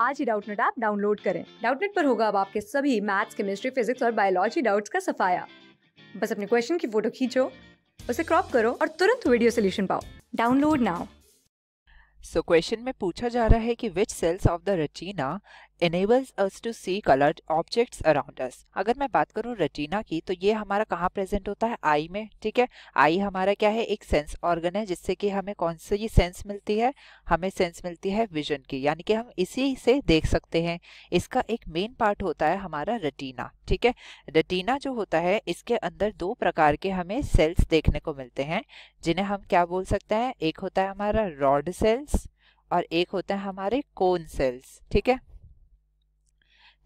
आज ही Doubtnut app download करें डाउटनेट पर होगा अब आपके सभी मैथ्स केमिस्ट्री फिजिक्स और बायोलॉजी डाउट्स का सफाया बस अपने क्वेश्चन की फोटो खींचो उसे क्रॉप करो और तुरंत वीडियो सोल्यूशन पाओ डाउनलोड नाउ सो क्वेश्चन में पूछा जा रहा है कि which cells of the retina enables us to see colored objects around us. अगर मैं बात करूँ रेटिना की तो ये हमारा कहाँ प्रेजेंट होता है आई में ठीक है आई हमारा क्या है एक सेंस ऑर्गन है जिससे कि हमें कौन से ये सेंस मिलती है हमें सेंस मिलती है विजन की यानी कि हम इसी से देख सकते हैं इसका एक मेन पार्ट होता है हमारा रेटिना ठीक है रेटिना जो होता है इसके अंदर दो प्रकार के हमें सेल्स देखने को मिलते हैं जिन्हें हम क्या बोल सकते हैं एक होता है हमारा रॉड सेल्स और एक होता है हमारे कोन सेल्स ठीक है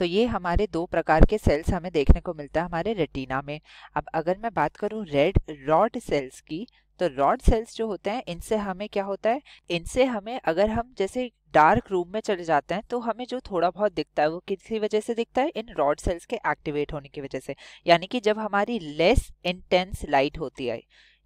तो ये हमारे दो प्रकार के सेल्स हमें देखने को मिलता है हमारे रेटिना में अब अगर मैं बात करूँ रेड रॉड सेल्स की तो रॉड सेल्स जो होते हैं इनसे हमें क्या होता है इनसे हमें अगर हम जैसे डार्क रूम में चले जाते हैं तो हमें जो थोड़ा बहुत दिखता है वो किसी वजह से दिखता है इन रॉड सेल्स के एक्टिवेट होने की वजह से यानी कि जब हमारी लेस इंटेंस लाइट होती है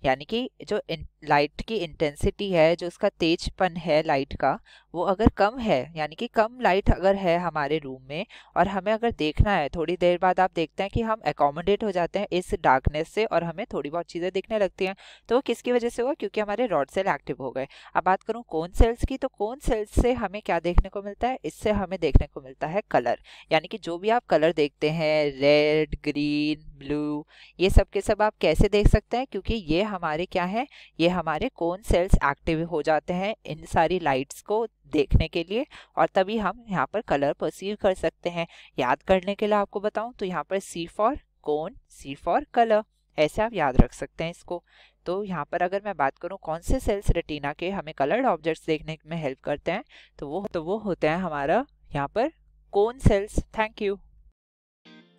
यानी कि जो इन लाइट की इंटेंसिटी है जो उसका तेजपन है लाइट का वो अगर कम है यानी कि कम लाइट अगर है हमारे रूम में और हमें अगर देखना है थोड़ी देर बाद आप देखते हैं कि हम एकोमोडेट हो जाते हैं इस डार्कनेस से और हमें थोड़ी बहुत चीज़ें देखने लगती हैं तो वो किसकी वजह से हुआ क्योंकि हमारे रॉड सेल एक्टिव हो गए अब बात करूँ कौन सेल्स की तो कौन सेल्स से हमें क्या देखने को मिलता है इससे हमें देखने को मिलता है कलर यानी कि जो भी आप कलर देखते हैं रेड ग्रीन ब्लू ये सब के सब आप कैसे देख सकते हैं क्योंकि ये हमारे क्या है ये हमारे कौन सेल्स एक्टिव हो जाते हैं इन सारी लाइट्स को देखने के लिए और तभी हम यहाँ पर कलर परसीव कर सकते हैं याद करने के लिए आपको बताऊँ तो यहाँ पर सी फॉर कौन सी फॉर कलर ऐसे आप याद रख सकते हैं इसको तो यहाँ पर अगर मैं बात करूँ कौन से सेल्स रेटिना के हमें कलर्ड ऑब्जेक्ट्स देखने में हेल्प करते हैं तो वो तो वो होते हैं हमारा यहाँ पर कौन सेल्स थैंक यू